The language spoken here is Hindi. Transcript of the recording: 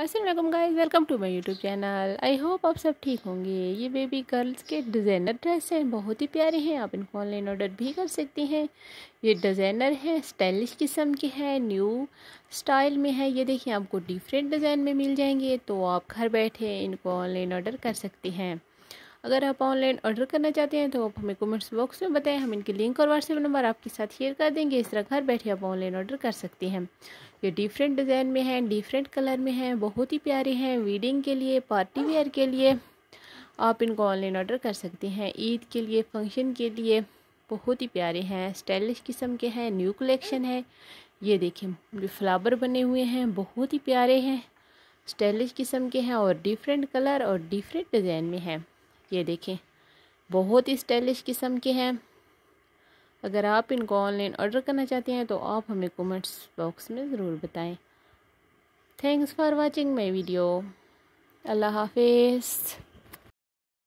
Aslam guys welcome to my YouTube channel I hope आप सब ठीक होंगे ये बेबी गर्ल्स के डिज़ाइनर ड्रेस हैं बहुत ही प्यारे हैं आप इनको ऑनलाइन ऑर्डर भी कर सकती हैं ये डिज़ाइनर हैं स्टाइलिश किस्म के हैं न्यू स्टाइल में है ये देखिए आपको डिफरेंट डिज़ाइन में मिल जाएंगे तो आप घर बैठे इनको ऑनलाइन ऑर्डर कर सकती हैं अगर आप ऑनलाइन ऑर्डर करना चाहते हैं तो आप हमें कमेंट्स बॉक्स में बताएं हम इनके लिंक और व्हाट्सएप नंबर आपके साथ शेयर कर देंगे इस तरह घर बैठे आप ऑनलाइन ऑर्डर कर सकते हैं ये डिफरेंट डिज़ाइन में हैं डिफरेंट कलर में हैं बहुत ही प्यारे हैं वीडिंग के लिए पार्टी वेयर के लिए आप इनको ऑनलाइन ऑर्डर कर सकते हैं ईद के लिए फंक्शन के लिए बहुत ही प्यारे हैं स्टाइलिश किस्म के हैं न्यू कलेक्शन है ये देखिए फ्लावर बने हुए हैं बहुत ही प्यारे हैं स्टाइलिश किस्म के हैं और डिफरेंट कलर और डिफरेंट डिज़ाइन में हैं ये देखें बहुत ही स्टाइलिश किस्म के हैं अगर आप इनको ऑनलाइन ऑर्डर करना चाहते हैं तो आप हमें कमेंट्स बॉक्स में ज़रूर बताएं thanks for watching my video अल्लाह हाफिज़